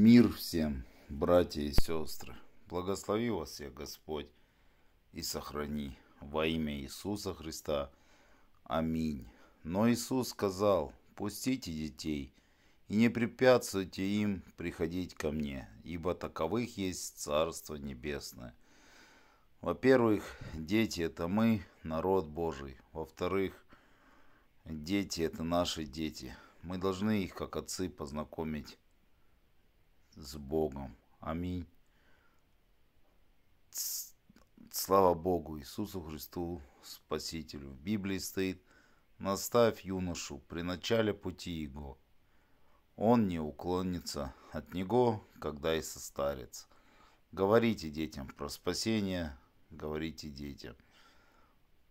Мир всем, братья и сестры. Благослови вас всех Господь и сохрани во имя Иисуса Христа. Аминь. Но Иисус сказал, пустите детей и не препятствуйте им приходить ко мне, ибо таковых есть Царство Небесное. Во-первых, дети – это мы, народ Божий. Во-вторых, дети – это наши дети. Мы должны их, как отцы, познакомить с Богом. Аминь. Слава Богу, Иисусу Христу, Спасителю. В Библии стоит «Наставь юношу при начале пути его. Он не уклонится от него, когда и состарится». Говорите детям про спасение, говорите детям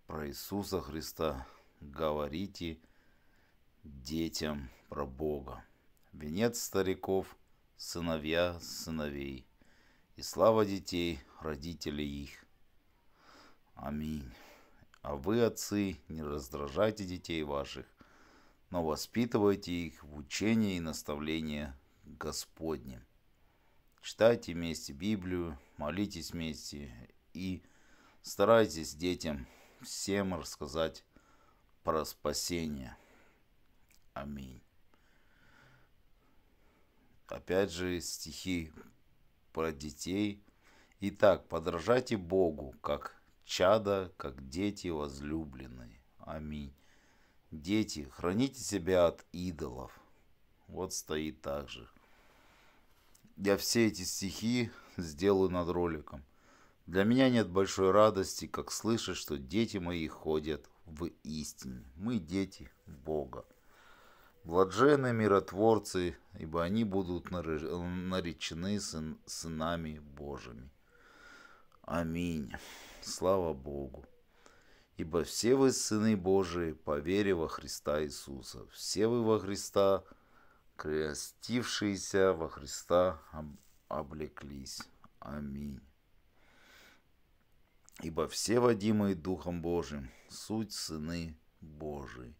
про Иисуса Христа, говорите детям про Бога. Венец стариков – сыновья сыновей, и слава детей, родителей их. Аминь. А вы, отцы, не раздражайте детей ваших, но воспитывайте их в учении и наставлении Господнем. Читайте вместе Библию, молитесь вместе и старайтесь детям всем рассказать про спасение. Аминь. Опять же стихи про детей. Итак, подражайте Богу, как чада, как дети возлюбленные. Аминь. Дети, храните себя от идолов. Вот стоит так же. Я все эти стихи сделаю над роликом. Для меня нет большой радости, как слышать, что дети мои ходят в истине. Мы дети Бога. Блажены миротворцы, ибо они будут наречены сын, сынами Божьими. Аминь. Слава Богу. Ибо все вы сыны Божии по во Христа Иисуса. Все вы во Христа, крестившиеся во Христа, облеклись. Аминь. Ибо все водимые Духом Божиим, суть сыны Божии.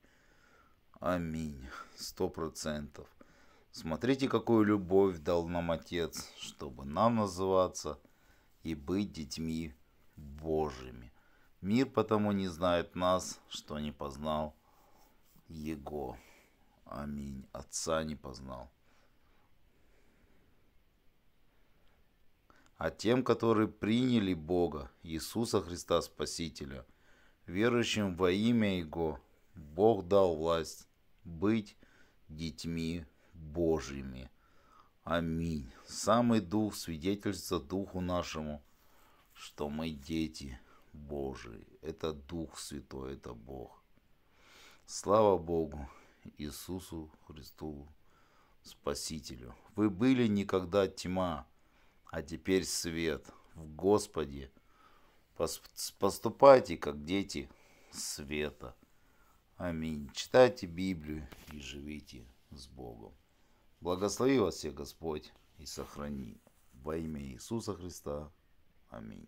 Аминь. Сто процентов. Смотрите, какую любовь дал нам Отец, чтобы нам называться и быть детьми Божьими. Мир потому не знает нас, что не познал Его. Аминь. Отца не познал. А тем, которые приняли Бога, Иисуса Христа Спасителя, верующим во имя Его, Бог дал власть быть детьми Божьими. Аминь. Самый Дух свидетельствует Духу нашему, что мы дети Божии. Это Дух Святой, это Бог. Слава Богу, Иисусу Христу, Спасителю. Вы были никогда тьма, а теперь свет в Господе. Поступайте, как дети света. Аминь. Читайте Библию и живите с Богом. Благослови вас всех Господь и сохрани. Во имя Иисуса Христа. Аминь.